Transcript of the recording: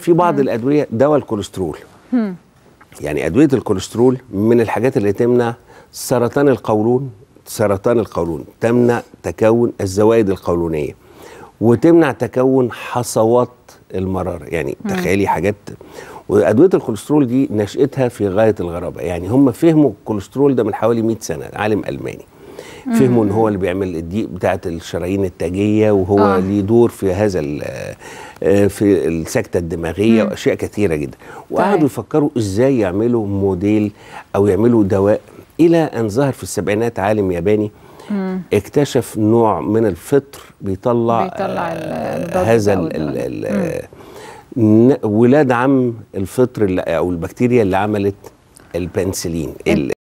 في بعض الادويه دواء الكوليسترول مم. يعني ادويه الكوليسترول من الحاجات اللي تمنع سرطان القولون سرطان القولون تمنع تكون الزوائد القولونيه وتمنع تكون حصوات المراره يعني مم. تخيلي حاجات وادويه الكوليسترول دي نشاتها في غايه الغرابه يعني هم فهموا الكوليسترول ده من حوالي 100 سنه عالم الماني فهموا ان هو اللي بيعمل الضيق بتاعه الشرايين التاجيه وهو آه. ليه دور في هذا آه، في السكته الدماغيه مم. واشياء كثيره جدا وقعدوا يفكروا ازاي يعملوا موديل او يعملوا دواء الى ان ظهر في السبعينات عالم ياباني مم. اكتشف نوع من الفطر بيطلع, بيطلع آه، هذا الـ الـ الـ ولاد عم الفطر اللي او البكتيريا اللي عملت البنسلين إيه.